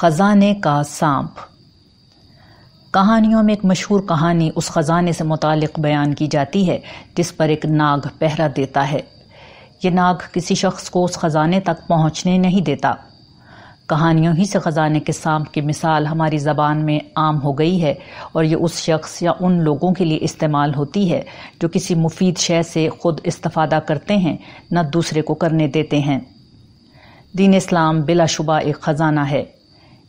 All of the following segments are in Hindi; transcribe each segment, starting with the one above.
ख़जाने का सांप कहानियों में एक मशहूर कहानी उस ख़जाने से मुतालिक बयान की जाती है जिस पर एक नाग पहरा देता है यह नाग किसी शख्स को उस ख़जाने तक पहुंचने नहीं देता कहानियों ही से ख़जाने के सांप की मिसाल हमारी ज़बान में आम हो गई है और ये उस शख्स या उन लोगों के लिए इस्तेमाल होती है जो किसी मुफीद शय से ख़ुद इस्तफादा करते हैं न दूसरे को करने देते हैं दीन इस्लाम बिलाशुबा एक ख़जाना है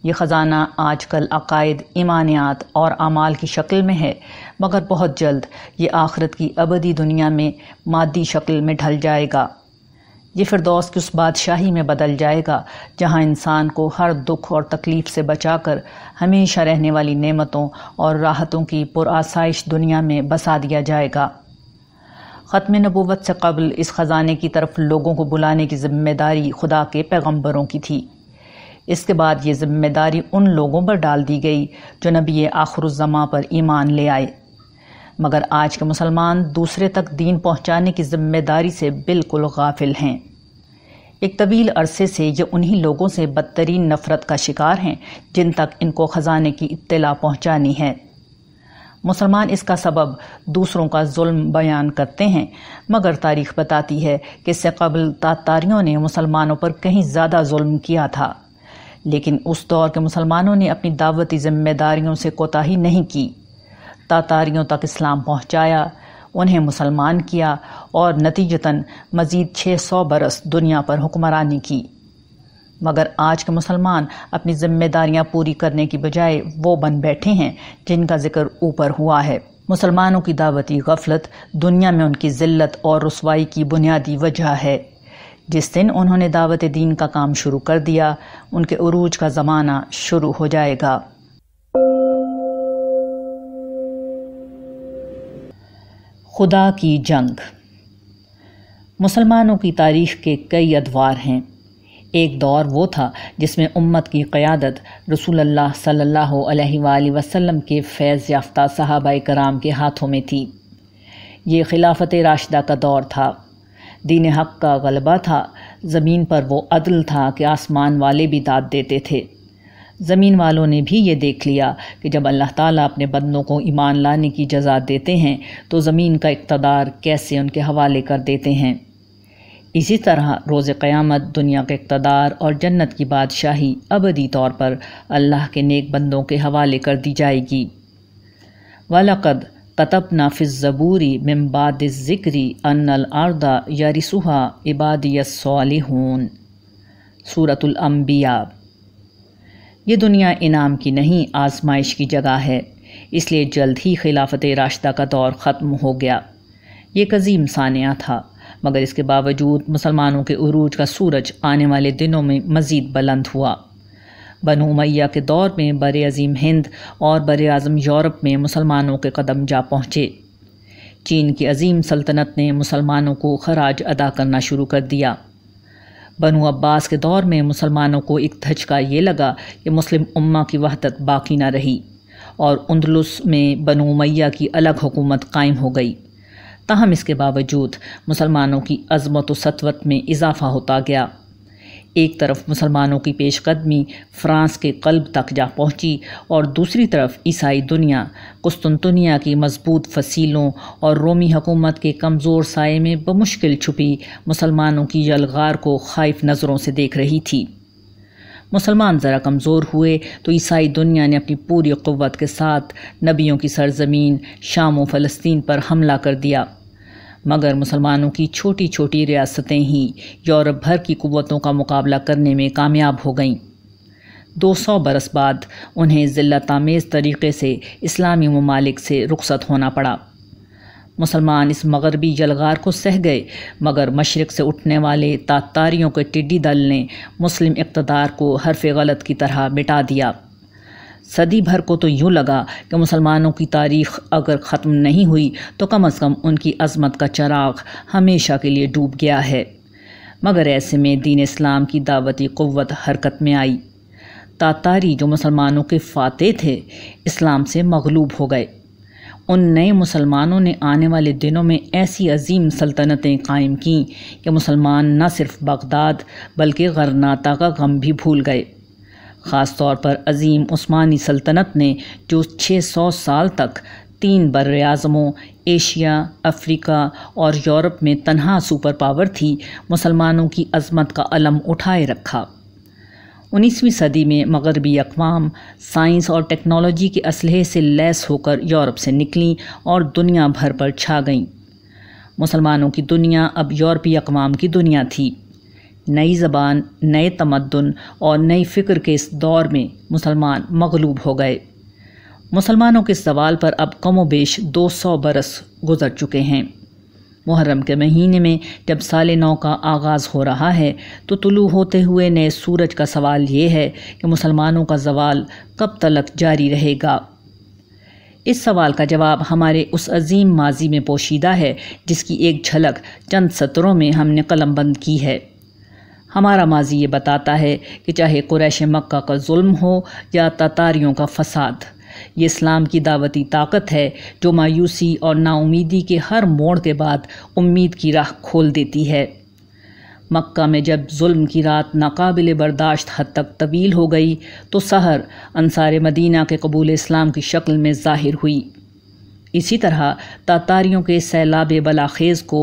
ये ख़ज़ाना आज कल अकायद ईमानियात और अमाल की शक्ल में है मगर बहुत जल्द ये आखरत की अबदी दुनिया में मादी शक्ल में ढल जाएगा ये फिरदौस की उस बादशाही में बदल जाएगा जहाँ इंसान को हर दुख और तकलीफ़ से बचा कर हमेशा रहने वाली नेमतों और राहतों की पुरासाइश दुनिया में बसा दिया जाएगा ख़त्म नबूवत से कबल इस ख़ज़ाने की तरफ लोगों को बुलाने की जिम्मेदारी खुदा के पैगम्बरों की थी इसके बाद ये ज़िम्मेदारी उन लोगों पर डाल दी गई जो नबी आखरुज़मा पर ईमान ले आए मगर आज के मुसलमान दूसरे तक दीन पहुँचाने की ज़िम्मेदारी से बिल्कुल गाफिल हैं एक तवील अरसे से ये उन्हीं लोगों से बदतरीन नफ़रत का शिकार हैं जिन तक इनको ख़जाने की इत्तला पहुँचानी है मुसलमान इसका सबब दूसरों का जुल्म बयान करते हैं मगर तारीख बताती है कि इससे कबल तातारियों ने मुसलमानों पर कहीं ज़्यादा जुल्म किया था लेकिन उस दौर के मुसलमानों ने अपनी दावती ज़िम्मेदारियों से कोताही नहीं की तातारियों तक इस्लाम पहुँचाया उन्हें मुसलमान किया और नतीजतन मज़ीद छः सौ बरस दुनिया पर हुक्मरानी की मगर आज के मुसलमान अपनी जिम्मेदारियां पूरी करने की बजाय वो बन बैठे हैं जिनका जिक्र ऊपर हुआ है मुसलमानों की दावती गफलत दुनिया में उनकी ज़िल्त और रसवाई की बुनियादी वजह है जिस दिन उन्होंने दावत दीन का काम शुरू कर दिया उनके उरूज का ज़माना शुरू हो जाएगा खुदा की जंग मुसलमानों की तारीख के कई अदवार हैं एक दौर वो था जिसमें उम्मत की क़्यादत रसूल सल्लल्लाहु अलैहि वसल्लम के फैज़ याफ्ता सहाबा कराम के हाथों में थी ये खिलाफत राशिदा का दौर था दीन हक़ का गलबा था ज़मीन पर वो अदल था कि आसमान वाले भी दाद देते थे ज़मीन वालों ने भी ये देख लिया कि जब अल्लाह ताला अपने बंदों को ईमान लाने की जजा देते हैं तो ज़मीन का इकतदार कैसे उनके हवाले कर देते हैं इसी तरह रोज़ क़यामत दुनिया के इकतदार और जन्नत की बादशाही अबदी तौर पर अल्लाह के नेक बंदों के हवाले कर दी जाएगी वलकद नाफिस जबूरी मिम्बाद ज़िक्री अनल रिसुहा इबाद इबादियसोलहून सूरतलम्बिया ये दुनिया इनाम की नहीं आजमाइश की जगह है इसलिए जल्द ही खिलाफत राशदा का दौर ख़त्म हो गया ये कज़ीम सानिया था मगर इसके बावजूद मुसलमानों के अरूज का सूरज आने वाले दिनों में मज़ीद बुलंद हुआ बनु उमैया के दौर में बर अज़ीम हिंद और बर अज़म यूरोप में मुसलमानों के कदम जा पहुँचे चीन की अजीम सल्तनत ने मुसलमानों को खराज अदा करना शुरू कर दिया बनु अब्बास के दौर में मुसलमानों को एक धचका ये लगा कि मुस्लिम उम्मा की वहदत बाकी ना रही और उन्दलुस में बनु उमैया की अलग हुकूमत कायम हो गई ताहम इसके बावजूद मुसलमानों की अजमत सतवत में इजाफ़ा होता गया एक तरफ मुसलमानों की पेशकदमी फ्रांस के कल्ब तक जा पहुंची और दूसरी तरफ ईसाई दुनिया कुस्तुनतुनिया की मजबूत फसीलों और रोमी हुकूमत के कमज़ोर साय में बमुश्किल छुपी मुसलमानों की यलगार को खाइफ नज़रों से देख रही थी मुसलमान ज़रा कमज़ोर हुए तो ईसाई दुनिया ने अपनी पूरी क़वत के साथ नबियों की सरजमीन शाम व फ़लस्तीन पर हमला कर दिया मगर मुसलमानों की छोटी छोटी रियासतें ही यूरोप भर की कुवतों का मुकाबला करने में कामयाब हो गईं 200 बरस बाद उन्हें तामेज़ तरीक़े से इस्लामी ममालिक से रुखसत होना पड़ा मुसलमान इस मगरबी जलगार को सह गए मगर मशरक़ से उठने वाले तातारियों के टिड्डी दल ने मुस्लिम इकतदार को हरफ गलत की तरह मिटा दिया सदी भर को तो यूँ लगा कि मुसलमानों की तारीख अगर ख़त्म नहीं हुई तो कम अज़ कम उनकी अज़मत का चराग हमेशा के लिए डूब गया है मगर ऐसे में दीन इस्लाम की दावती क़वत हरकत में आई तातारी जो मुसलमानों के फाते थे इस्लाम से मगलूब हो गए उन नए मुसलमानों ने आने वाले दिनों में ऐसी अजीम सल्तनतें कायम कें कि मुसलमान न सिर्फ बगदाद बल्कि गरनाता का गम भी भूल गए ख़ास तौर पर अजीम उस्मानी सल्तनत ने जो 600 साल तक तीन बर अज़मों एशिया अफ्रीका और यूरोप में तनहा सुपर पावर थी मुसलमानों की अजमत का अलम उठाए रखा उन्नीसवीं सदी में मगरबी अकवाम साइंस और टेक्नोलॉजी के असलहे से लैस होकर यूरोप से निकलीं और दुनिया भर पर छा गईं मुसलमानों की दुनिया अब यूरोपी अकवाम की दुनिया थी नई ज़बान नए तमदन और नई फ़िक्र के इस दौर में मुसलमान मगलूब हो गए मुसलमानों के सवाल पर अब कम बेश दो सौ बरस गुजर चुके हैं मुहर्रम के महीने में जब साल नौ का आगाज़ हो रहा है तो तुलू होते हुए नए सूरज का सवाल ये है कि मुसलमानों का जवाल कब तलक जारी रहेगा इस सवाल का जवाब हमारे उस अजीम माजी में पोशीदा है जिसकी एक झलक चंद सत्रों में हमने कलम बंद की है हमारा माजी ये बताता है कि चाहे कुरैश मक्का का जुल्म हो या ततारियों का फसाद ये इस्लाम की दावती ताकत है जो मायूसी और नाउमीदी के हर मोड़ के बाद उम्मीद की राह खोल देती है मक्का में जब जुल्म की रात नाकबिल बर्दाश्त हद तक तवील हो गई तो सहर अनसार मदीना के कबूल इस्लाम की शक्ल में ज़ाहिर हुई इसी तरह तातारियों के सैलाब बलाखेज़ को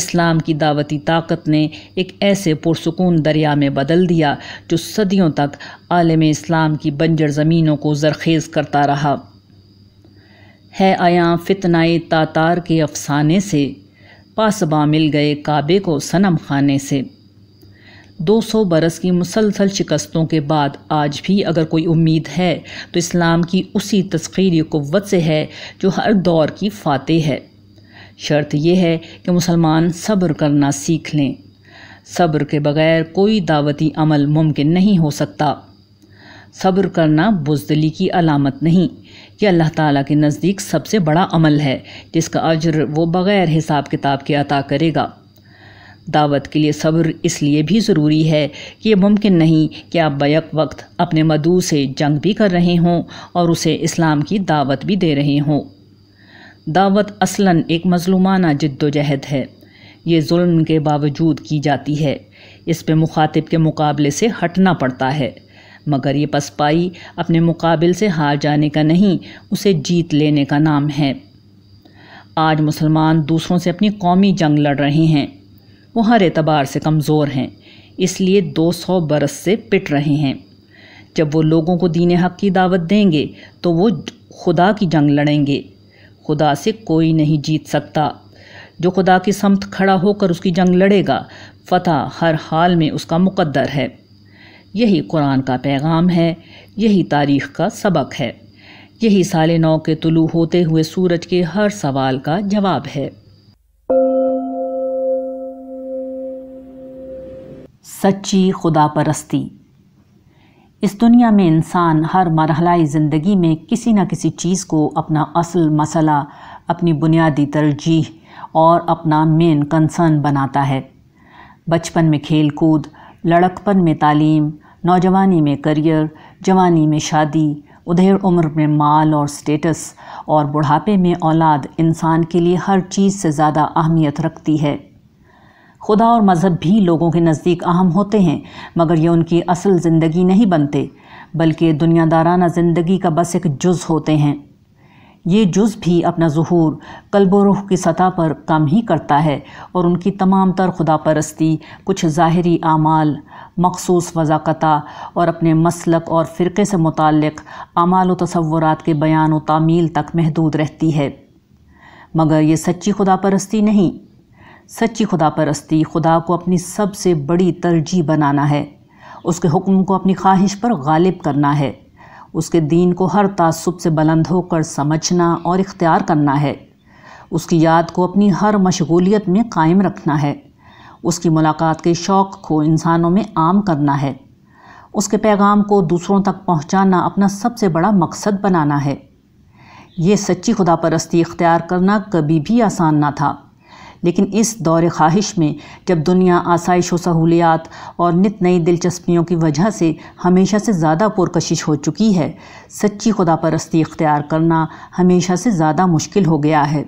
इस्लाम की दावती ताकत ने एक ऐसे पुरसकून दरिया में बदल दिया जो सदियों तक आलम इस्लाम की बंजर ज़मीनों को जरखेज़ करता रहा है आया फितनाए तातार के अफसाने से पासबा मिल गए काबे को सनम खाने से 200 बरस की मुसलसल शिकस्तों के बाद आज भी अगर कोई उम्मीद है तो इस्लाम की उसी तस्खीरी क़वत से है जो हर दौर की फ़ातह है शर्त यह है कि मुसलमान सब्र करना सीख लें सब्र के बगैर कोई दावती अमल मुमकिन नहीं हो सकता सब्र करना बुजदली की अलामत नहीं ये अल्लाह ताला के नज़दीक सबसे बड़ा अमल है जिसका अजर वो बग़ैर हिसाब किताब के अता करेगा दावत के लिए सब्र इसलिए भी ज़रूरी है कि यह मुमकिन नहीं कि आप बैक वक्त अपने मधु से जंग भी कर रहे हों और उसे इस्लाम की दावत भी दे रहे हों दावत असला एक मजलूमाना जद्दोजहद है ये जुल्म के बावजूद की जाती है इस पर मुखातिब के मुकाबले से हटना पड़ता है मगर ये पसपाई अपने मुकाबल से हार जाने का नहीं उसे जीत लेने का नाम है आज मुसलमान दूसरों से अपनी कौमी जंग लड़ रहे हैं वो हर एतबार से कमज़ोर हैं इसलिए 200 बरस से पिट रहे हैं जब वो लोगों को दीन हक़ की दावत देंगे तो वो खुदा की जंग लड़ेंगे खुदा से कोई नहीं जीत सकता जो खुदा की समत खड़ा होकर उसकी जंग लड़ेगा फतह हर हाल में उसका मुकद्दर है यही कुरान का पैगाम है यही तारीख़ का सबक है यही साल नौ के तुलू होते हुए सूरज के हर सवाल का जवाब है सच्ची खुदा परस्ती इस दुनिया में इंसान हर मरहला ज़िंदगी में किसी न किसी चीज़ को अपना असल मसला अपनी बुनियादी तरजीह और अपना मेन कंसर्न बनाता है बचपन में खेल कूद लड़कपन में तालीम नौजवानी में करियर जवानी में शादी उधेड़ उम्र में माल और स्टेटस और बुढ़ापे में औलाद इंसान के लिए हर चीज़ से ज़्यादा अहमियत रखती है खुदा और मज़हब भी लोगों के नज़दीक अहम होते हैं मगर ये उनकी असल ज़िंदगी नहीं बनते बल्कि दुनियादाराना ज़िंदगी का बस एक जुज़ होते हैं ये जुज़ भी अपना जहूर कल्बरुख की सतह पर कम ही करता है और उनकी तमाम तर खुदा परस्ती कुछ ज़ाहरी आमाल मखसूस वज़ाक़त और अपने मसलक और फ़िरके से मुतक़ आमाल व तस्वुरात के बयान व तामील तक महदूद रहती है मगर ये सच्ची खुदा परस्ती नहीं सच्ची खुदा परस्ती खुदा को अपनी सबसे बड़ी तरजीह बनाना है उसके हुक्म को अपनी ख्वाहिश पर गालिब करना है उसके दीन को हर तसब से बुलंद होकर समझना और इख्तियार करना है उसकी याद को अपनी हर मशगूलियत में कायम रखना है उसकी मुलाकात के शौक़ को इंसानों में आम करना है उसके पैगाम को दूसरों तक पहुँचाना अपना सबसे बड़ा मकसद बनाना है ये सच्ची खुदा परस्ती इख्तियार करना कभी भी आसान ना था लेकिन इस दौर ख्वाहिश में जब दुनिया आसाइश व सहूलियात और नित नई दिलचस्पियों की वजह से हमेशा से ज़्यादा पुरकशिश हो चुकी है सच्ची खुदा परस्ती इख्तियार करना हमेशा से ज़्यादा मुश्किल हो गया है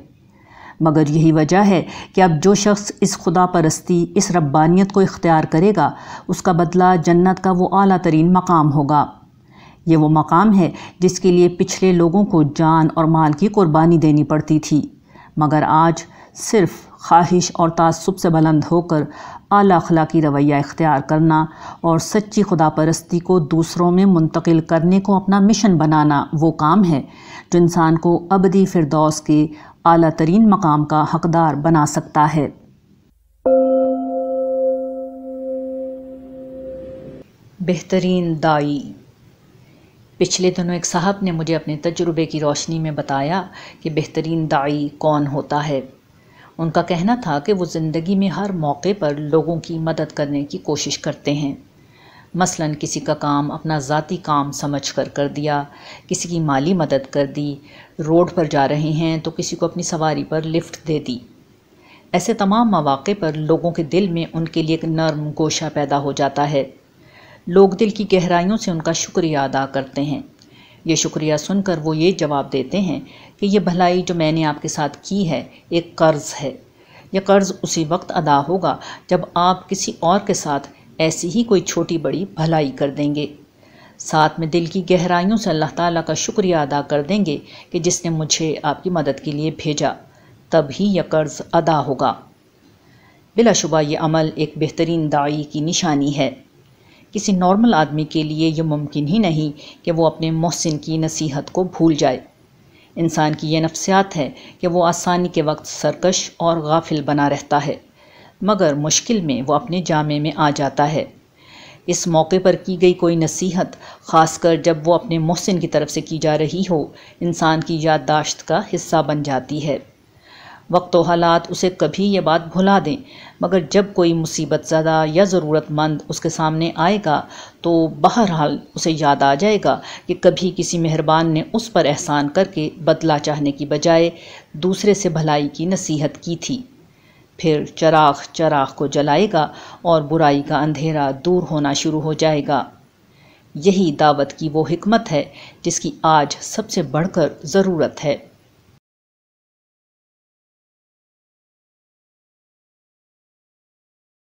मगर यही वजह है कि अब जो शख्स इस खुदा परस्ती इस रब्बानियत को इख्तियार करेगा उसका बदला जन्नत का वो अली तरीन मकाम होगा ये वो मकाम है जिसके लिए पिछले लोगों को जान और माल की कुर्बानी देनी पड़ती थी मगर आज सिर्फ़ ख्वाहिश और तसब से बुलंद होकर आला अखलाकी रवैया इख्तियार करना और सच्ची खुदा परस्ती को दूसरों में मुंतकिल करने को अपना मिशन बनाना वो काम है जो इंसान को अबदी फिरदौस के अली तरीन मकाम का हकदार बना सकता है बेहतरीन दाई पिछले दिनों एक साहब ने मुझे अपने तजुर्बे की रोशनी में बताया कि बेहतरीन दाई कौन होता है उनका कहना था कि वो ज़िंदगी में हर मौके पर लोगों की मदद करने की कोशिश करते हैं मसलन किसी का काम अपना ज़ाती काम समझ कर कर दिया किसी की माली मदद कर दी रोड पर जा रहे हैं तो किसी को अपनी सवारी पर लिफ्ट दे दी ऐसे तमाम मौाक़े पर लोगों के दिल में उनके लिए एक नर्म गोशा पैदा हो जाता है लोग दिल की गहराइयों से उनका शुक्रिया अदा करते हैं ये शुक्रिया सुनकर वो ये जवाब देते हैं कि ये भलाई जो मैंने आपके साथ की है एक कर्ज़ है यह कर्ज़ उसी वक्त अदा होगा जब आप किसी और के साथ ऐसी ही कोई छोटी बड़ी भलाई कर देंगे साथ में दिल की गहराइयों से अल्लाह ताला का शुक्रिया अदा कर देंगे कि जिसने मुझे आपकी मदद के लिए भेजा तभी यह कर्ज़ अदा होगा बिलाशुबा ये अमल एक बेहतरीन दाई की निशानी है किसी नॉर्मल आदमी के लिए ये मुमकिन ही नहीं कि वो अपने मोहसिन की नसीहत को भूल जाए इंसान की यह नफ्सियात है कि वो आसानी के वक्त सरकश और गाफिल बना रहता है मगर मुश्किल में वो अपने जामे में आ जाता है इस मौके पर की गई कोई नसीहत खासकर जब वो अपने मोहसिन की तरफ से की जा रही हो इंसान की याददाश्त का हिस्सा बन जाती है वक्त व हालात उसे कभी ये बात भुला दें मगर जब कोई मुसीबत ज़दा या ज़रूरतमंद उसके सामने आएगा तो बहरहाल उसे याद आ जाएगा कि कभी किसी मेहरबान ने उस पर एहसान करके बदला चाहने की बजाय दूसरे से भलाई की नसीहत की थी फिर चराग चराग को जलाएगा और बुराई का अंधेरा दूर होना शुरू हो जाएगा यही दावत की वो हमत है जिसकी आज सबसे बढ़कर ज़रूरत है